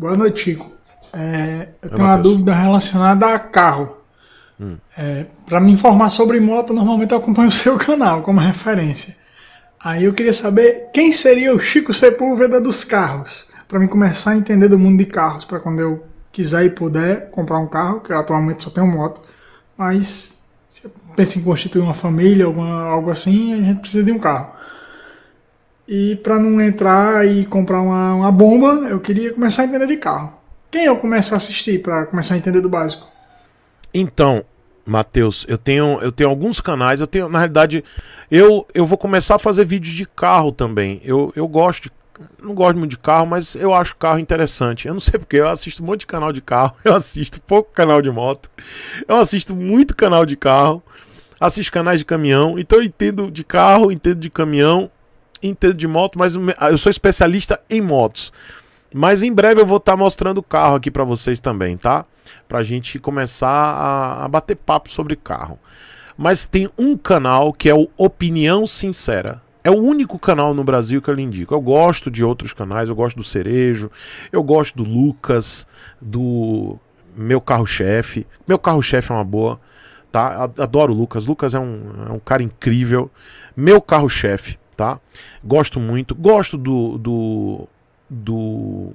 Boa noite, Chico. É, eu tenho Mateus. uma dúvida relacionada a carro. Hum. É, Para me informar sobre moto, normalmente eu acompanho o seu canal como referência. Aí eu queria saber quem seria o Chico Sepúlveda dos carros, para me começar a entender do mundo de carros, para quando eu quiser e puder comprar um carro, que atualmente só tenho moto, mas se eu penso em constituir uma família, alguma, algo assim, a gente precisa de um carro. E para não entrar e comprar uma, uma bomba, eu queria começar a entender de carro. Quem eu começo a assistir para começar a entender do básico? Então, Matheus, eu tenho, eu tenho alguns canais, eu tenho, na realidade, eu, eu vou começar a fazer vídeos de carro também. Eu, eu gosto de, não gosto muito de carro, mas eu acho carro interessante. Eu não sei porque eu assisto um monte de canal de carro, eu assisto pouco canal de moto. Eu assisto muito canal de carro, assisto canais de caminhão, então eu entendo de carro, entendo de caminhão entendo de moto, mas ah, eu sou especialista em motos. Mas em breve eu vou estar tá mostrando o carro aqui para vocês também, tá? Pra gente começar a, a bater papo sobre carro. Mas tem um canal que é o Opinião Sincera. É o único canal no Brasil que eu lhe indico. Eu gosto de outros canais, eu gosto do Cerejo, eu gosto do Lucas, do Meu Carro-Chefe. Meu Carro-Chefe é uma boa, tá? Adoro o Lucas. Lucas é um, é um cara incrível. Meu Carro-Chefe tá? Gosto muito, gosto do do, do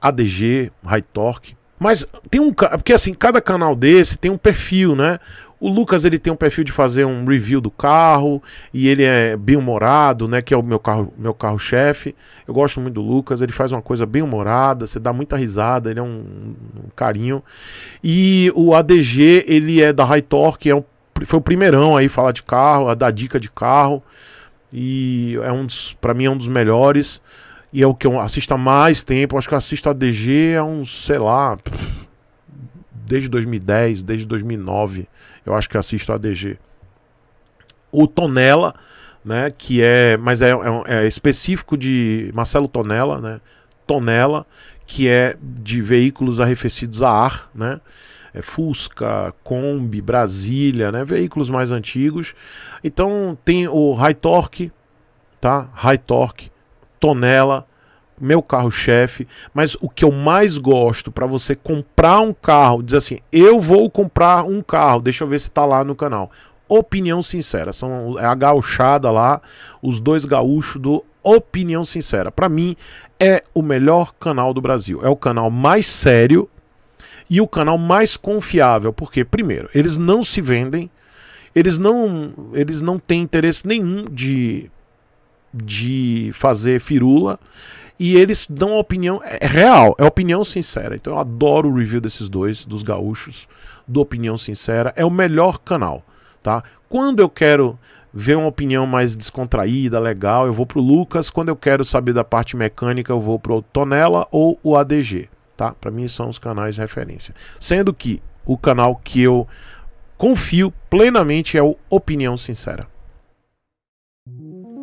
ADG, High Torque. Mas tem um. Porque assim, cada canal desse tem um perfil, né? O Lucas ele tem um perfil de fazer um review do carro e ele é bem humorado, né? Que é o meu carro, meu carro chefe. Eu gosto muito do Lucas. Ele faz uma coisa bem humorada, você dá muita risada, ele é um, um carinho. E o ADG ele é da High Torque, é um, foi o primeirão aí falar de carro, a dar dica de carro. E é um dos, pra mim é um dos melhores. E é o que eu assisto há mais tempo. Acho que eu assisto a DG há uns, sei lá, desde 2010, desde 2009. Eu acho que assisto a DG. O Tonela, né? Que é. Mas é, é, é específico de Marcelo Tonela, né? Tonela, que é de veículos arrefecidos a ar, né? É Fusca, Kombi, Brasília, né? Veículos mais antigos. Então tem o High Torque, tá? High Torque, Tonela, meu carro-chefe, mas o que eu mais gosto para você comprar um carro, dizer assim, eu vou comprar um carro, deixa eu ver se tá lá no canal. Opinião sincera, são é a gauchada lá, os dois gaúchos do Opinião Sincera. Para mim, é o melhor canal do Brasil. É o canal mais sério e o canal mais confiável, porque primeiro, eles não se vendem, eles não, eles não têm interesse nenhum de de fazer firula e eles dão a opinião é, é real, é opinião sincera. Então eu adoro o review desses dois, dos gaúchos, do Opinião Sincera, é o melhor canal, tá? Quando eu quero ver uma opinião mais descontraída, legal, eu vou para o Lucas. Quando eu quero saber da parte mecânica, eu vou para o Tonela ou o ADG, tá? Para mim são os canais referência. Sendo que o canal que eu confio plenamente é o Opinião Sincera.